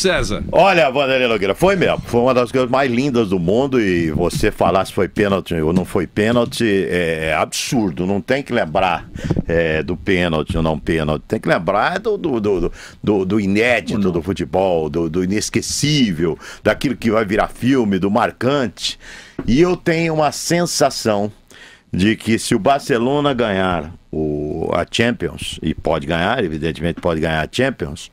César? Olha, Vanderlei Nogueira, foi mesmo. Foi uma das coisas mais lindas do mundo e você falar se foi pênalti ou não foi pênalti é absurdo. Não tem que lembrar é, do pênalti ou não pênalti. Tem que lembrar do, do, do, do, do inédito do futebol, do, do inesquecível, daquilo que vai virar filme, do marcante. E eu tenho uma sensação de que se o Barcelona ganhar o, a Champions, e pode ganhar, evidentemente pode ganhar a Champions,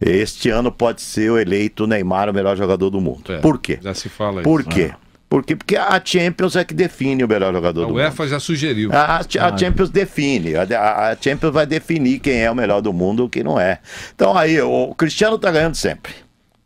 este ano pode ser o eleito Neymar o melhor jogador do mundo. É, Por quê? Já se fala Por isso. Por quê? Ah. Por quê? Porque a Champions é que define o melhor jogador a do mundo. A UEFA já sugeriu. A, a, a ah. Champions define. A, a Champions vai definir quem é o melhor do mundo e quem não é. Então aí, o Cristiano está ganhando sempre.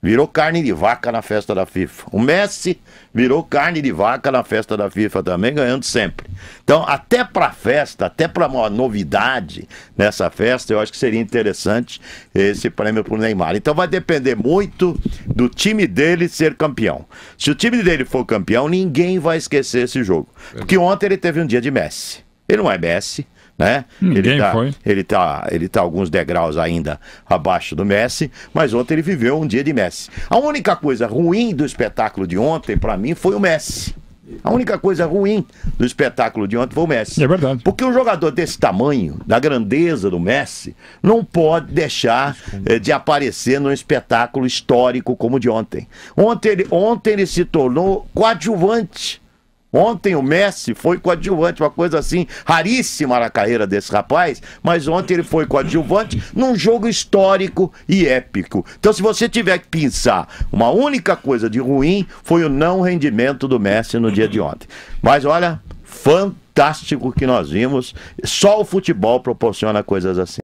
Virou carne de vaca na festa da FIFA. O Messi virou carne de vaca na festa da FIFA também, ganhando sempre. Então, até para festa, até para uma novidade nessa festa, eu acho que seria interessante esse prêmio para o Neymar. Então, vai depender muito do time dele ser campeão. Se o time dele for campeão, ninguém vai esquecer esse jogo. Porque ontem ele teve um dia de Messi. Ele não é Messi né? Ninguém ele tá, foi. Ele tá, ele tá alguns degraus ainda abaixo do Messi, mas ontem ele viveu um dia de Messi. A única coisa ruim do espetáculo de ontem para mim foi o Messi. A única coisa ruim do espetáculo de ontem foi o Messi. É verdade. Porque um jogador desse tamanho, da grandeza do Messi, não pode deixar eh, de aparecer num espetáculo histórico como o de ontem. Ontem ele, ontem ele se tornou coadjuvante Ontem o Messi foi coadjuvante, uma coisa assim raríssima na carreira desse rapaz, mas ontem ele foi coadjuvante num jogo histórico e épico. Então, se você tiver que pensar, uma única coisa de ruim foi o não rendimento do Messi no dia de ontem. Mas olha, fantástico que nós vimos, só o futebol proporciona coisas assim.